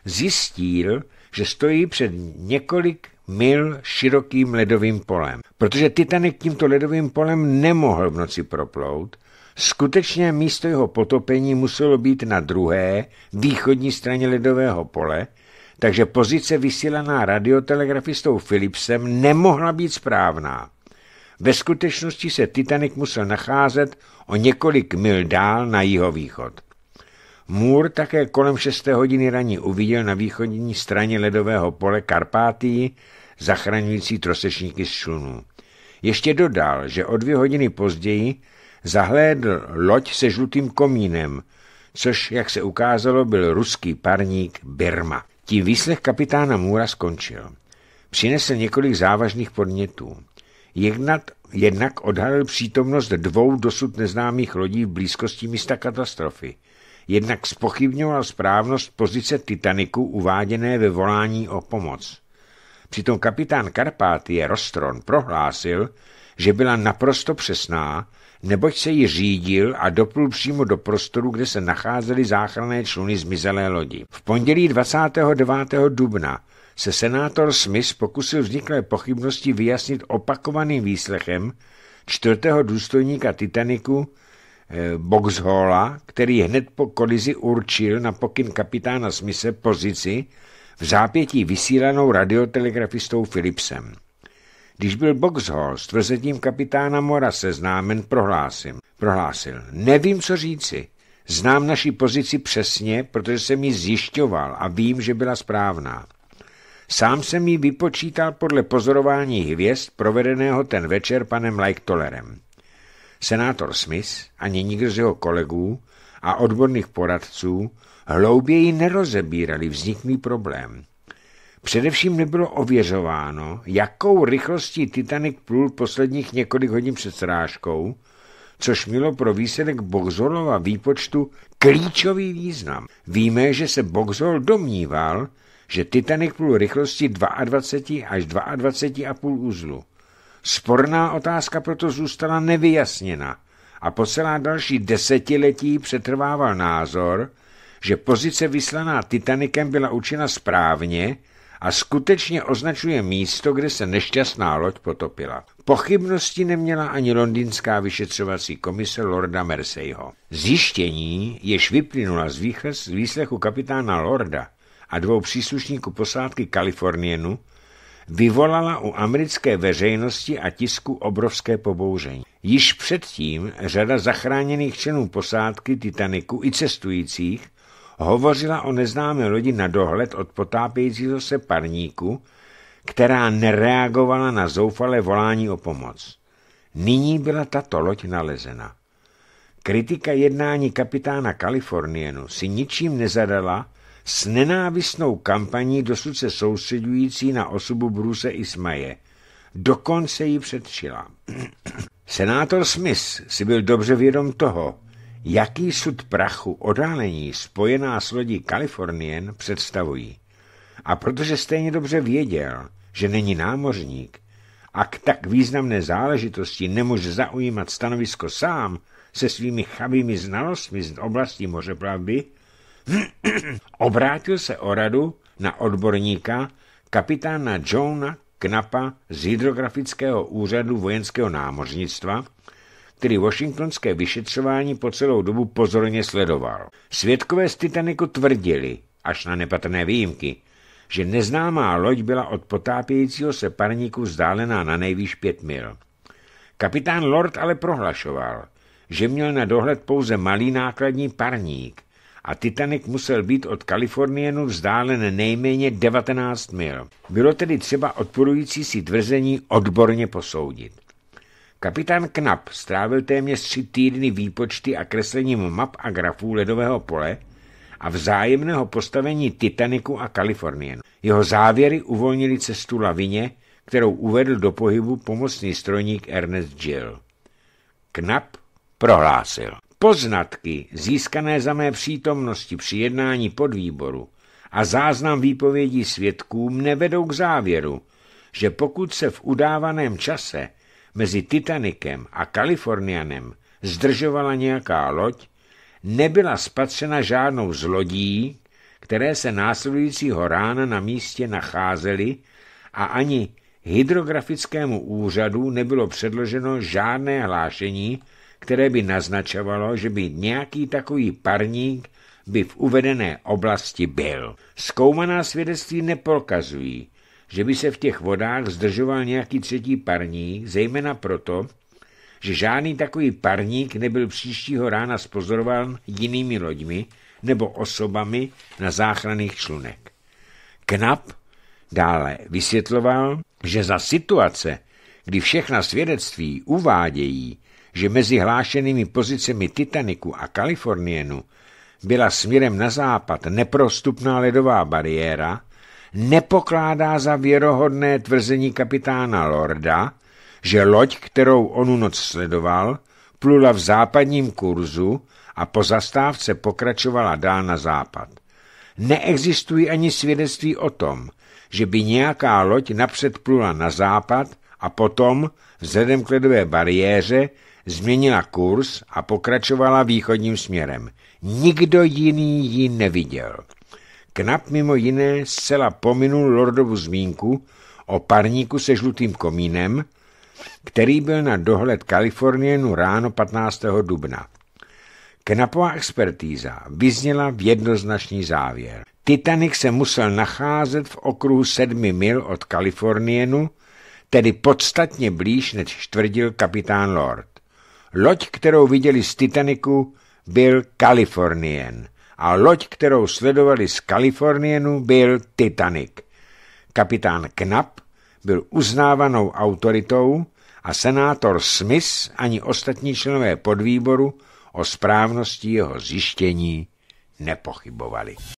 S1: zjistil, že stojí před několik mil širokým ledovým polem. Protože Titanic tímto ledovým polem nemohl v noci proplout, skutečně místo jeho potopení muselo být na druhé, východní straně ledového pole, takže pozice vysílaná radiotelegrafistou Philipsem nemohla být správná. Ve skutečnosti se Titanic musel nacházet o několik mil dál na jihovýchod. Můr také kolem 6 hodiny raní uviděl na východní straně ledového pole Karpátii zachraňující trosečníky z člunů. Ještě dodal, že o dvě hodiny později zahlédl loď se žlutým komínem, což, jak se ukázalo, byl ruský parník Birma. Tím výslech kapitána Můra skončil. Přinesl několik závažných podnětů. Jednat, jednak odhalil přítomnost dvou dosud neznámých lodí v blízkosti místa katastrofy – jednak spochybňoval správnost pozice Titaniku uváděné ve volání o pomoc. Přitom kapitán Karpátie Rostron prohlásil, že byla naprosto přesná, neboť se ji řídil a doplul přímo do prostoru, kde se nacházely záchranné čluny zmizelé lodi. V pondělí 29. dubna se senátor Smith pokusil vzniklé pochybnosti vyjasnit opakovaným výslechem čtvrtého důstojníka Titaniku Eh, Boxhola, který hned po kolizi určil na pokyn kapitána Smise pozici v zápětí vysílanou radiotelegrafistou Philipsem. Když byl Boxhall s tvrzením kapitána Mora seznámen, prohlásil, prohlásil, nevím, co říci. Znám naši pozici přesně, protože jsem ji zjišťoval a vím, že byla správná. Sám jsem ji vypočítal podle pozorování hvězd provedeného ten večer panem Lajktolerem senátor Smith ani nikdo z jeho kolegů a odborných poradců hlouběji nerozebírali vzniklý problém. Především nebylo ověřováno, jakou rychlostí Titanic plul posledních několik hodin před srážkou, což mělo pro výsledek Boxolova výpočtu klíčový význam. Víme, že se Boxol domníval, že Titanic plul rychlostí 22 až 22,5 uzlu. Sporná otázka proto zůstala nevyjasněna a po celá další desetiletí přetrvával názor, že pozice vyslaná Titanikem byla učena správně a skutečně označuje místo, kde se nešťastná loď potopila. Pochybnosti neměla ani londýnská vyšetřovací komise Lorda Merseyho. Zjištění, jež vyplynula z výslechu kapitána Lorda a dvou příslušníků posádky Kalifornienu, vyvolala u americké veřejnosti a tisku obrovské pobouření. Již předtím řada zachráněných členů posádky Titaniku i cestujících hovořila o neznámé lodi na dohled od potápějícího se parníku, která nereagovala na zoufalé volání o pomoc. Nyní byla tato loď nalezena. Kritika jednání kapitána Kalifornienu si ničím nezadala s nenávistnou kampaní dosud se soustředující na osobu Bruse Ismaje. Dokonce ji předčila. [CLEARS THROAT] Senátor Smith si byl dobře vědom toho, jaký sud prachu odálení spojená s lodí Kalifornien představují. A protože stejně dobře věděl, že není námořník a k tak významné záležitosti nemůže zaujímat stanovisko sám se svými chabými znalostmi z oblasti mořeplavby, [CLEARS THROAT] Obrátil se o radu na odborníka kapitána Johna Knapa z hydrografického úřadu vojenského námořnictva, který washingtonské vyšetřování po celou dobu pozorně sledoval. Svědkové z Titaniku tvrdili, až na nepatrné výjimky, že neznámá loď byla od potápějícího se parníku vzdálená na nejvýš pět mil. Kapitán Lord ale prohlašoval, že měl na dohled pouze malý nákladní parník, a Titanic musel být od Kalifornienu vzdálen nejméně 19 mil. Bylo tedy třeba odporující si tvrzení odborně posoudit. Kapitán Knapp strávil téměř tři týdny výpočty a kreslením map a grafů ledového pole a vzájemného postavení Titaniku a Kalifornienu. Jeho závěry uvolnili cestu lavině, kterou uvedl do pohybu pomocný strojník Ernest Gill. Knapp prohlásil. Poznatky získané za mé přítomnosti při jednání podvýboru a záznam výpovědí svědků mne vedou k závěru, že pokud se v udávaném čase mezi Titanikem a Kalifornianem zdržovala nějaká loď, nebyla spatřena žádnou z lodí, které se následujícího rána na místě nacházely a ani hydrografickému úřadu nebylo předloženo žádné hlášení které by naznačovalo, že by nějaký takový parník by v uvedené oblasti byl. Zkoumaná svědectví neprokazují, že by se v těch vodách zdržoval nějaký třetí parník, zejména proto, že žádný takový parník nebyl příštího rána spozorován jinými loďmi nebo osobami na záchranných člunek. Knap dále vysvětloval, že za situace, kdy všechna svědectví uvádějí, že mezi hlášenými pozicemi Titaniku a Kalifornienu byla směrem na západ neprostupná ledová bariéra, nepokládá za věrohodné tvrzení kapitána Lorda, že loď, kterou onu noc sledoval, plula v západním kurzu a po zastávce pokračovala dál na západ. Neexistují ani svědectví o tom, že by nějaká loď napřed plula na západ a potom, vzhledem k ledové bariéře, změnila kurz a pokračovala východním směrem. Nikdo jiný ji neviděl. Knap mimo jiné zcela pominul lordovu zmínku o parníku se žlutým komínem, který byl na dohled Kalifornienu ráno 15. dubna. Knapová expertíza vyzněla v jednoznačný závěr. Titanic se musel nacházet v okruhu sedmi mil od Kalifornienu, tedy podstatně blíž, než tvrdil kapitán Lord. Loď, kterou viděli z Titaniku, byl Kalifornien a loď, kterou sledovali z Kalifornienu, byl Titanic. Kapitán Knapp byl uznávanou autoritou a senátor Smith ani ostatní členové podvýboru o správnosti jeho zjištění nepochybovali.